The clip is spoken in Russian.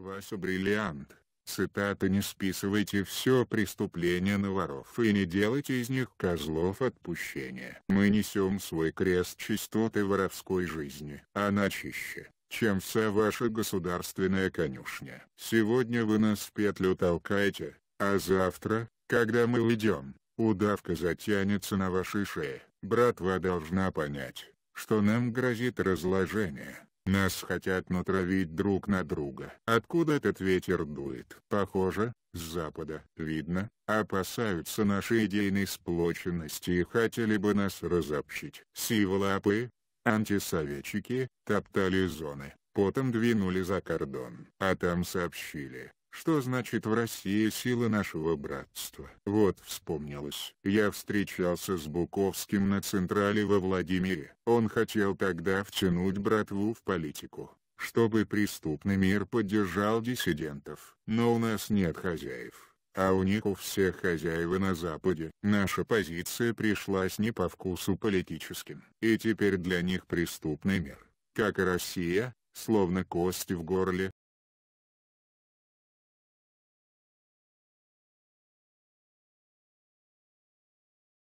Васю бриллиант. Цитата «Не списывайте все преступления на воров и не делайте из них козлов отпущения». Мы несем свой крест чистоты воровской жизни. Она чище, чем вся ваша государственная конюшня. Сегодня вы нас в петлю толкаете, а завтра, когда мы уйдем, удавка затянется на вашей шее. Братва должна понять, что нам грозит разложение. Нас хотят натравить друг на друга. Откуда этот ветер дует? Похоже, с запада, видно, опасаются нашей идейной сплоченности и хотели бы нас разобщить. Сиволапы, антисоветчики, топтали зоны, потом двинули за кордон, а там сообщили, что значит в России сила нашего братства? Вот вспомнилось. Я встречался с Буковским на Централе во Владимире. Он хотел тогда втянуть братву в политику, чтобы преступный мир поддержал диссидентов. Но у нас нет хозяев. А у них у всех хозяева на Западе. Наша позиция пришлась не по вкусу политическим. И теперь для них преступный мир, как и Россия, словно кость в горле,